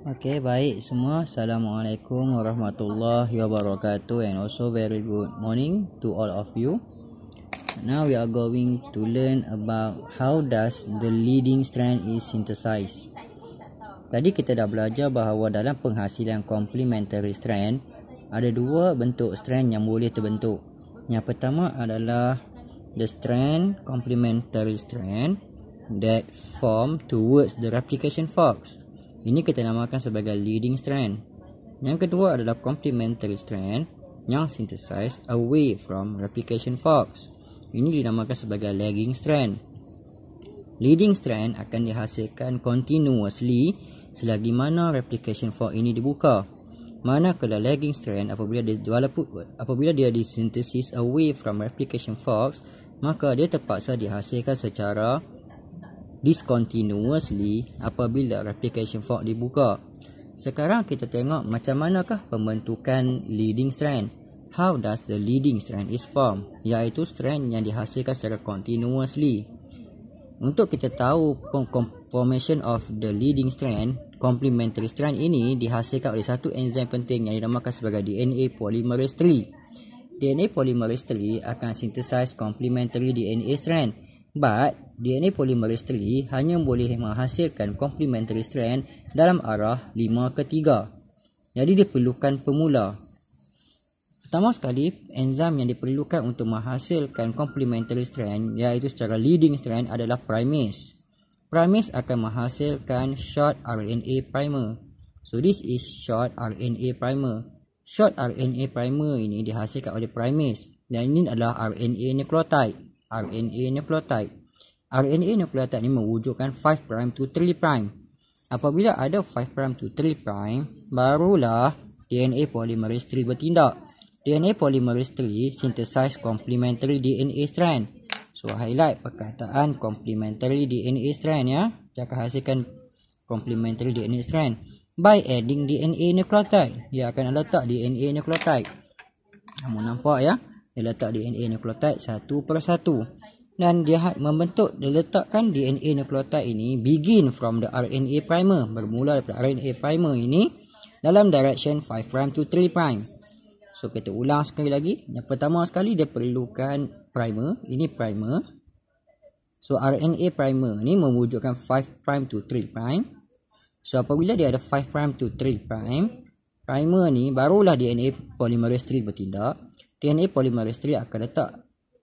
Okay, baik semua. Assalamualaikum warahmatullahi wabarakatuh and also very good morning to all of you. Now we are going to learn about how does the leading strand is synthesized. Tadi kita dah belajar bahawa dalam penghasilan complementary strand, ada dua bentuk strand yang boleh terbentuk. Yang pertama adalah the strand complementary strand that form towards the replication forks. Ini kita namakan sebagai leading strand. Yang kedua adalah complementary strand yang synthesize away from replication forks. Ini dinamakan sebagai lagging strand. Leading strand akan dihasilkan continuously selagi mana replication fork ini dibuka. Manakala lagging strand apabila dia walaupun apabila dia disynthesis away from replication forks, maka dia terpaksa dihasilkan secara discontinuously apabila replication fork dibuka. Sekarang kita tengok macam manakah pembentukan leading strand. How does the leading strand is formed? Iaitu strand yang dihasilkan secara continuously. Untuk kita tahu formation of the leading strand, complementary strand ini dihasilkan oleh satu enzim penting yang dinamakan sebagai DNA polymerase III. DNA polymerase III akan synthesize complementary DNA strand. But, DNA polymerase 3 hanya boleh menghasilkan complementary strand dalam arah 5 ke 3. Jadi diperlukan pemula. Pertama sekali, enzim yang diperlukan untuk menghasilkan complementary strand iaitu secara leading strand adalah primase. Primase akan menghasilkan short RNA primer. So this is short RNA primer. Short RNA primer ini dihasilkan oleh primase dan ini adalah RNA nucleotide. RNA nucleotide. RNA nukleotide ini mewujudkan 5 prime to 3 prime. Apabila ada 5 prime to 3 prime, barulah DNA polymerase 3 bertindak. DNA polymerase 3 synthesize complementary DNA strand. So, highlight perkataan complementary DNA strand ya. Dia akan hasilkan complementary DNA strand. By adding DNA nukleotide, dia akan letak DNA nukleotide. Kamu nampak ya? Dia letak DNA nukleotide satu per satu dan dia ha- membentuk dan letakkan DNA nukleotida ini begin from the RNA primer bermula daripada RNA primer ini dalam direction 5 prime to 3 prime. So kita ulang sekali lagi. Yang pertama sekali dia perlukan primer. Ini primer. So RNA primer ni mewujudkan 5 prime to 3 prime. So apabila dia ada 5 prime to 3 prime, primer ni barulah DNA polymerase 3 bertindak. DNA polymerase 3 akan letak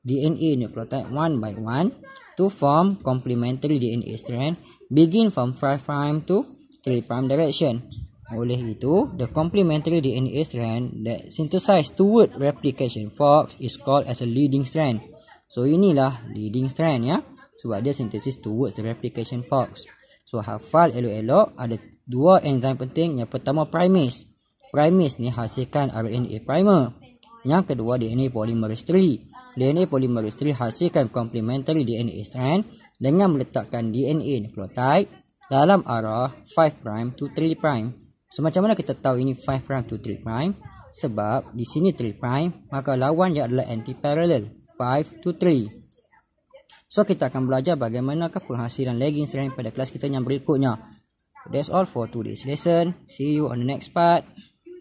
DNA nucleotide one by one to form complementary DNA strand begin from 5 prime to 3 prime direction. Oleh itu, the complementary DNA strand that synthesized toward replication forks is called as a leading strand. So inilah leading strand ya. Sebab dia synthesis towards the replication forks. So hafal elok-elok ada dua enzim penting. Yang pertama primase. Primase ni hasilkan RNA primer. Yang kedua DNA polymerase 3. DNA polymerase 3 hasilkan complementary DNA strand dengan meletakkan DNA nucleotide dalam arah 5 prime to 3 prime. So mana kita tahu ini 5 prime to 3 prime? Sebab di sini 3 prime, maka lawan dia adalah anti-parallel 5 to 3. So kita akan belajar bagaimanakah penghasilan lagging strand pada kelas kita yang berikutnya. That's all for today's lesson. See you on the next part.